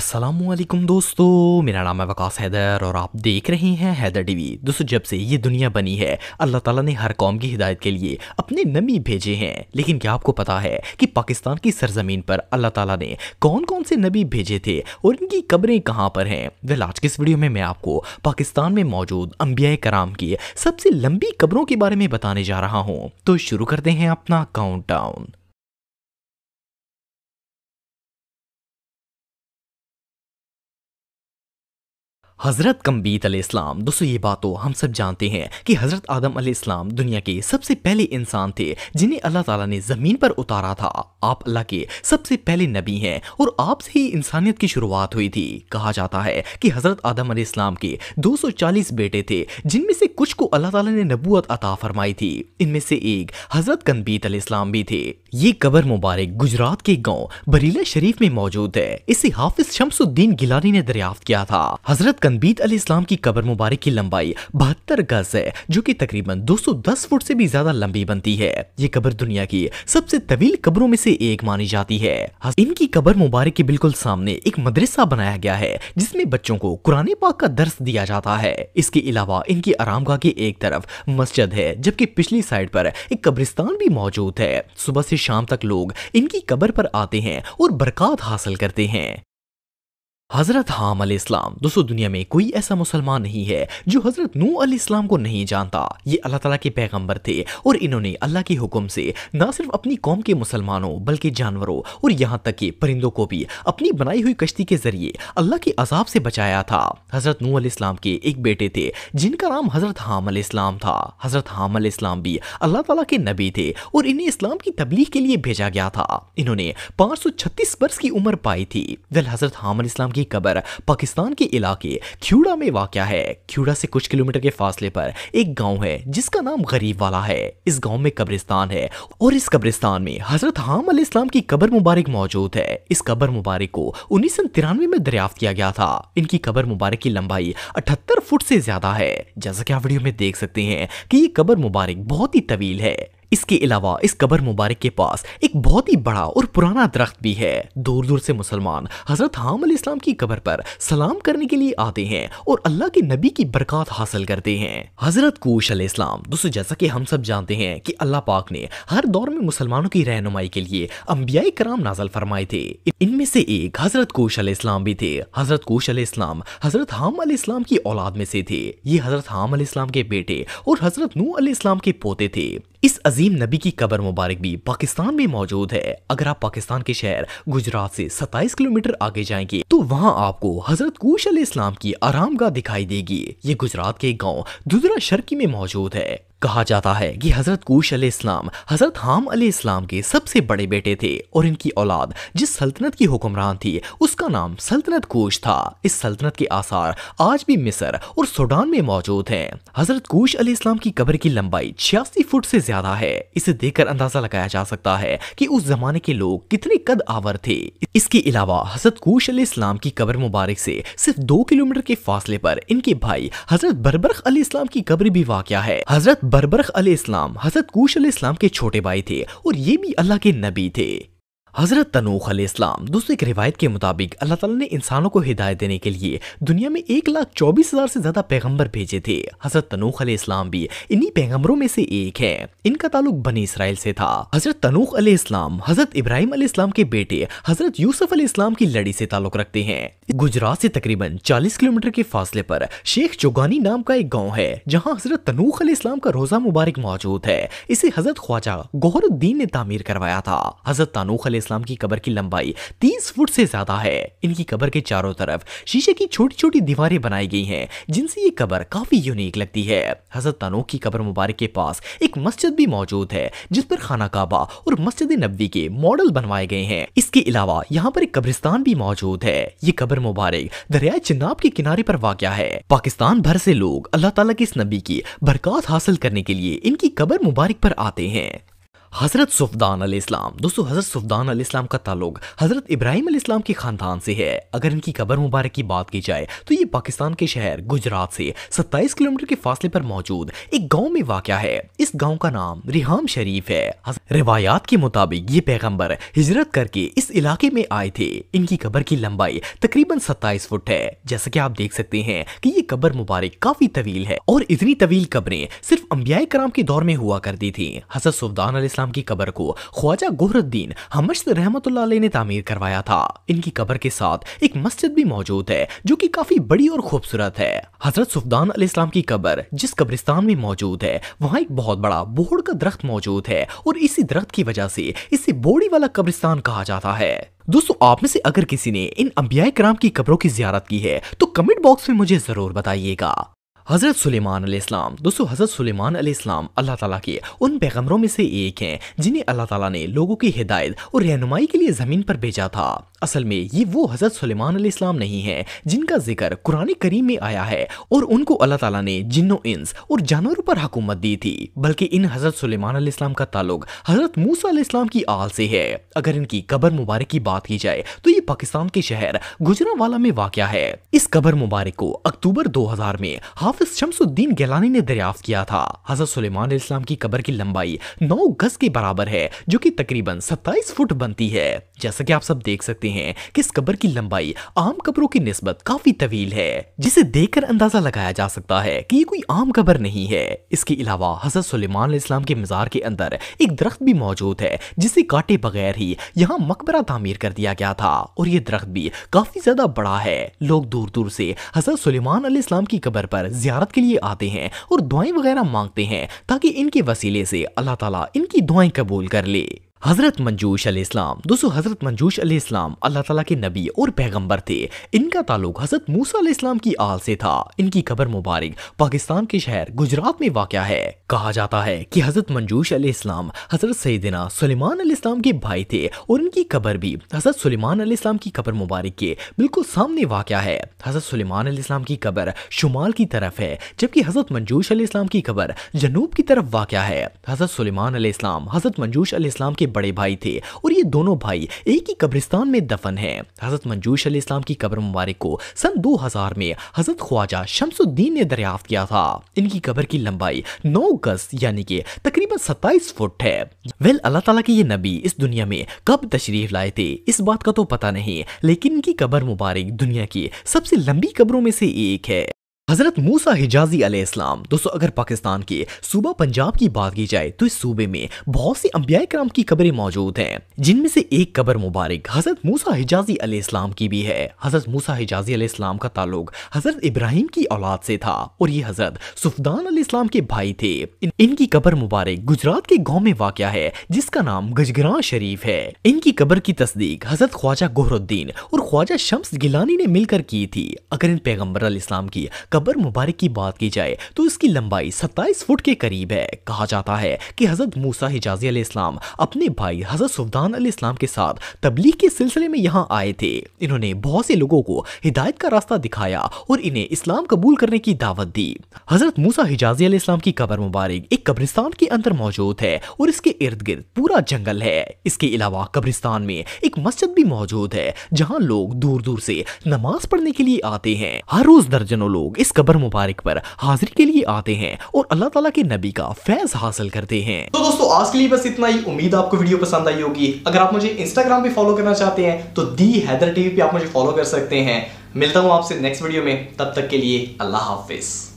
असलम दोस्तों मेरा नाम है वकास हैदर और आप देख रहे हैं हैदर टीवी दोस्तों जब से ये दुनिया बनी है अल्लाह ताला ने हर कौम की हिदायत के लिए अपने नबी भेजे हैं लेकिन क्या आपको पता है कि पाकिस्तान की सरजमीन पर अल्लाह ताला ने कौन कौन से नबी भेजे थे और इनकी कब्रें कहाँ पर हैं वेल आज के इस वीडियो में मैं आपको पाकिस्तान में मौजूद अम्बिया कराम की सबसे लंबी कब्रों के बारे में बताने जा रहा हूँ तो शुरू करते हैं अपना काउंट हज़रत कम्बीत इस्लाम दोस्तों ये बात तो हम सब जानते हैं कि हज़रत आदम इस्लाम दुनिया के सबसे पहले इंसान थे जिन्हें अल्लाह ताला ने ज़मीन पर उतारा था आप अल्लाह के सबसे पहले नबी हैं और आपसे ही इंसानियत की शुरुआत हुई थी कहा जाता है कि हज़रत आदम इस्लाम के 240 बेटे थे जिनमें से कुछ को अल्लाह ताला ने नबूत अता फरमाई थी इनमें से एक हज़रत कम्बीत इस्लाम भी थे ये कबर मुबारक गुजरात के गाँव बरीला शरीफ में मौजूद है इसे हाफिज शमसुद्दीन गिलानी ने दरियाफ्त किया था हज़रत तनबीत अली इस्लाम की कब्र मुबारक की लंबाई बहत्तर गज है जो कि तकरीबन 210 फुट से भी ज्यादा लंबी बनती है ये कब्र दुनिया की सबसे तवील कब्रों में से एक मानी जाती है इनकी कब्र मुबारक के बिल्कुल सामने एक मदरसा बनाया गया है जिसमें बच्चों को कुरान पाक का दर्श दिया जाता है इसके अलावा इनकी आरामगाह की एक तरफ मस्जिद है जबकि पिछली साइड पर एक कब्रिस्तान भी मौजूद है सुबह से शाम तक लोग इनकी कब्र पर आते हैं और बरकत हासिल करते हैं हज़रत हाम इस्लाम दोस्तों दुनिया में कोई ऐसा मुसलमान नहीं है जो हज़रत नू इस्लाम को नहीं जानता ये अल्लाह ताला के पैगंबर थे और इन्होंने अल्लाह के हुक्म से ना सिर्फ अपनी कौम के मुसलमानों बल्कि जानवरों और यहाँ तक के परिंदों को भी अपनी बनाई हुई कश्ती के जरिए अल्लाह के अजाब से बचाया था हज़रत नू इस्लाम के एक बेटे थे जिनका नाम हज़रत हाम इस्लाम था हज़रत हाम इस्लाम भी अल्लाह तला के नबी थे और इन्हें इस्लाम की तबलीग के लिए भेजा गया था इन्होंने पाँच सौ छत्तीस वर्ष की उम्र पाई थी दल हज़रत हाम इस्लाम की की खबर पाकिस्तान के इलाके ख्यूड़ा में वाक़ है ख्यूड़ा से कुछ किलोमीटर के फासले पर एक गाँव है जिसका नाम गरीब वाला है इस गाँव में कब्रिस्तान है और इस कब्रिस्तान में हजरत हाम इस्लाम की कबर मुबारक मौजूद है इस कबर मुबारक को उन्नीस सौ तिरानवे में दरियाफ्त किया गया था इनकी कबर मुबारक की लंबाई अठहत्तर फुट से ज्यादा है जैसा कि आप वीडियो में देख सकते हैं कि ये कबर मुबारक बहुत ही तवील है इसके अलावा इस कबर मुबारक के पास एक बहुत ही बड़ा और पुराना दरख्त भी है दूर दूर से मुसलमान हजरत हाम इस्लाम की कबर पर सलाम करने के लिए आते हैं और अल्लाह के नबी की बरकत हासिल करते हैं हजरत अल इस्लाम दोस्तों जैसा कि हम सब जानते हैं कि अल्लाह पाक ने हर दौर में मुसलमानों की रहनुमाई के लिए अम्बियाई कराम नाजल फरमाए थे इनमें से एक हजरत अल इस्लाम भी थे हजरत अल इस्लाम हजरत हाम इस्लाम की औलाद में से थे ये हजरत हाम इस्लाम के बेटे और हजरत नू इस्लाम के पोते थे इस अजीम नबी की कबर मुबारक भी पाकिस्तान में मौजूद है अगर आप पाकिस्तान के शहर गुजरात से 27 किलोमीटर आगे जाएंगे तो वहाँ आपको हजरत कुश अल इस्लाम की आरामगा दिखाई देगी ये गुजरात के गांव दुदरा शर्की में मौजूद है कहा जाता है कि हज़रत कूश अली इस्लाम हज़रत हाम अली इस्लाम के सबसे बड़े बेटे थे और इनकी औलाद जिस सल्तनत की हुक्मरान थी उसका नाम सल्तनत कूश था इस सल्तनत के आसार आज भी मिस्र और सूडान में मौजूद हैं हज़रत कूश अली इस्लाम की कब्र की लंबाई छियासी फुट से ज़्यादा है इसे देखकर अंदाज़ा लगाया जा सकता है की उस जमाने के लोग कितने कद आवर थे इसके अलावा हज़रत कूश अली इस्लाम की कब्र मुबारक से सिर्फ दो किलोमीटर के फासले पर इनके भाई हज़रत बरबरख अली इस्लाम की कब्र भी वाक़ है हज़रत बरबरख अल इस्लाम हजरत कूश अल इस्लाम के छोटे भाई थे और ये भी अल्लाह के नबी थे हज़रत तनूख इस्लाम दूसरी एक रिवायत के मुताबिक अल्लाह ताला ने इंसानों को हिदायत देने के लिए दुनिया में एक लाख चौबीस हज़ार से ज़्यादा पैगंबर भेजे थे हज़रत तनूख इस्लाम भी इन्हीं पैगंबरों में से एक है इनका ताल्लुक बनी इसराइल से था हज़रत तनूख इस्लाम हज़रत इब्राहिम इस्लाम के बेटे हज़रत यूसुफ इस्लाम की लड़ी से ताल्लुक रखते हैं गुजरात से तकरीबन चालीस किलोमीटर के फासले पर शेख चौगानी नाम का एक गाँव है जहाँ हज़रत तनूख इस्लाम का रोज़ा मुबारक मौजूद है इसे हज़रत ख्वाजा गौरुद्दीन ने तामीर करवाया था हज़रत तनूख इस्लाम की कबर की लंबाई तीस फुट से ज्यादा है इनकी कबर के चारों तरफ शीशे की छोटी छोटी दीवारें बनाई गई हैं जिनसे ये कबर काफी यूनिक लगती है हजरत तनोख की कबर मुबारक के पास एक मस्जिद भी मौजूद है जिस पर खाना काबा और मस्जिद नबी के मॉडल बनवाए गए हैं इसके अलावा यहाँ पर एक कब्रिस्तान भी मौजूद है ये कबर मुबारक दरिया चिनाब के किनारे पर वाक़ है पाकिस्तान भर से लोग अल्लाह तला के इस नबी की बरकत हासिल करने के लिए इनकी कबर मुबारक पर आते हैं हज़रत सुफदान इस्लाम दोस्तों हज़रत सुफदान इस्लाम का ताल्लुक हज़रत इब्राहिम इस्लाम के ख़ानदान से है अगर इनकी कबर मुबारक की बात की जाए तो ये पाकिस्तान के शहर गुजरात से 27 किलोमीटर के फासले पर मौजूद एक गांव में वाक़ है इस गांव का नाम रिहाम शरीफ है रिवायात के मुताबिक ये पैगम्बर हिजरत करके इस इलाके में आए थे इनकी कबर की लंबाई तकरीबन सत्ताईस फुट है जैसा की आप देख सकते हैं की ये कबर मुबारक काफ़ी तवील है और इतनी तवील कबरें सिर्फ अम्बिया कराम के दौर में हुआ करती थी हज़रत सुफदान इस्लाम इस्लाम की कबर को ख्वाजा गोहरुद्दीन हमश रहमत ने तामीर करवाया था इनकी कबर के साथ एक मस्जिद भी मौजूद है जो कि काफी बड़ी और खूबसूरत है हजरत सुफदान इस्लाम की कबर जिस कब्रिस्तान में मौजूद है वहाँ एक बहुत बड़ा बोहड़ का दरख्त मौजूद है और इसी दरख्त की वजह से इसे बोड़ी वाला कब्रिस्तान कहा जाता है दोस्तों आप में से अगर किसी ने इन अम्बिया कराम की कब्रों की जियारत की है तो कमेंट बॉक्स में मुझे जरूर बताइएगा हज़रत सुलेमान अलैहिस्सलाम दोस्तों हज़रत सुलेमान अलैहिस्सलाम अल्लाह ताला के उन पैगम्बरों में से एक हैं जिन्हें अल्लाह ताला ने लोगों की हिदायत और रहनुमाई के लिए ज़मीन पर भेजा था असल में ये वो हज़रत सुलेमान इस्लाम नहीं है जिनका जिक्र कुरानी करीम में आया है और उनको अल्लाह ताला ने जिन्नो इंस और जानवरों पर हुकूमत दी थी बल्कि इन हज़रत सुलेमान इस्लाम का ताल्लुक हज़रत मूसा इस्लाम की आल से है अगर इनकी कबर मुबारक की बात की जाए तो ये पाकिस्तान के शहर गुजरावाला में वाक़ है इस कबर मुबारक को अक्टूबर दो हजार में हाफिज शमसुद्दीन गैलानी ने दरियाफ्त किया था हज़रत सलेमान इस्लाम की कबर की लंबाई नौ गज के बराबर है जो की तकरीबन सत्ताईस फुट बनती है जैसा की आप सब देख सकते हैं कि इस कब्र की लंबाई आम कब्रों की नस्बत काफी तवील है जिसे देखकर अंदाजा लगाया जा सकता है कि ये कोई आम कब्र नहीं है इसके अलावा हजरत सलेमान इस्लाम के मज़ार के अंदर एक दरख्त भी मौजूद है जिसे काटे बगैर ही यहाँ मकबरा तामीर कर दिया गया था और ये दरख्त भी काफी ज्यादा बड़ा है लोग दूर दूर से हजरत सलेमान इस्लाम की कब्र पर जियारत के लिए आते हैं और दुआएं वगैरह मांगते हैं ताकि इनके वसीले से अल्लाह ताला इनकी दुआएं कबूल कर ले हज़रत मंजूश इस्लाम दोस्तों हज़रत मंजूश इस्लाम अल्लाह ताला के नबी और पैगंबर थे इनका ताल्लुक हज़रत मूसा इस्लाम की आल से था इनकी खबर मुबारक पाकिस्तान के शहर गुजरात में वाक़ है कहा जाता है कि हज़रत मंजूश अली इस्लाम हज़रत सईदिना अली इस्लाम के भाई थे और इनकी खबर भी हज़रत अली इस्लाम की खबर मुबारक के बिल्कुल सामने वाक़ है हज़रत अली इस्लाम की खबर शुमाल की तरफ है जबकि हज़रत मंजूश इस्लाम की खबर जनूब की तरफ वाक़ है हज़रत अली इस्लाम हज़रत मंजूश इस्लाम के बड़े भाई थे और ये दोनों भाई एक ही कब्रिस्तान में दफन है हज़रत मंजूश इस्लाम की कब्र मुबारक को सन 2000 में हज़रत ख्वाजा शमसुद्दीन ने दरियाफ्त किया था इनकी कब्र की लंबाई नौ गज यानी कि तकरीबन सत्ताईस फुट है वेल अल्लाह तला के ये नबी इस दुनिया में कब तशरीफ लाए थे इस बात का तो पता नहीं लेकिन इनकी कब्र मुबारक दुनिया की सबसे लंबी कब्रों में से एक है हजरत मूसा हिजाजी इस्लाम दोस्तों अगर पाकिस्तान के सूबा पंजाब की बात की जाए तो इस सूबे में बहुत सी अम्बिया कराम की कब्रें मौजूद हैं जिनमें से एक कब्र मुबारक हजरत मूसा हिजाजी इस्लाम की भी है हजरत मूसा हिजाजी इस्लाम का ताल्लुक हजरत इब्राहिम की औलाद से था और ये हजरत सुफदान इस्लाम के भाई थे इन, इनकी कब्र मुबारक गुजरात के गाँव में वाक़ है जिसका नाम गजगरा शरीफ है इनकी कब्र की तस्दीक हजरत ख्वाजा गोहरुद्दीन और ख्वाजा शम्स गिलानी ने मिलकर की थी अगर इन पैगम्बर इस्लाम की कब्र मुबारक की बात की जाए तो इसकी लंबाई 27 फुट के करीब है कहा जाता है कि हजरत मूसा हिजाजी इस्लाम अपने भाई हजरत सुल्तान अली इस्लाम के साथ तबलीग के सिलसिले में यहाँ आए थे इन्होंने बहुत से लोगों को हिदायत का रास्ता दिखाया और इन्हें इस्लाम कबूल करने की दावत दी हजरत मूसा हिजाजी अली इस्लाम की कब्र मुबारक एक कब्रिस्तान के अंदर मौजूद है और इसके इर्द गिर्द पूरा जंगल है इसके अलावा कब्रिस्तान में एक मस्जिद भी मौजूद है जहाँ लोग दूर दूर से नमाज पढ़ने के लिए आते हैं हर रोज दर्जनों लोग इस इस कबर मुबारक पर हाजिरी के लिए आते हैं और अल्लाह तला के नबी का फैज हासिल करते हैं तो दोस्तों आज के लिए बस इतना ही उम्मीद आपको वीडियो पसंद आई होगी अगर आप मुझे इंस्टाग्राम पे फॉलो करना चाहते हैं तो दी हैदर टीवी पे आप मुझे फॉलो कर सकते हैं मिलता हूँ आपसे नेक्स्ट वीडियो में तब तक के लिए अल्लाह हाफिज़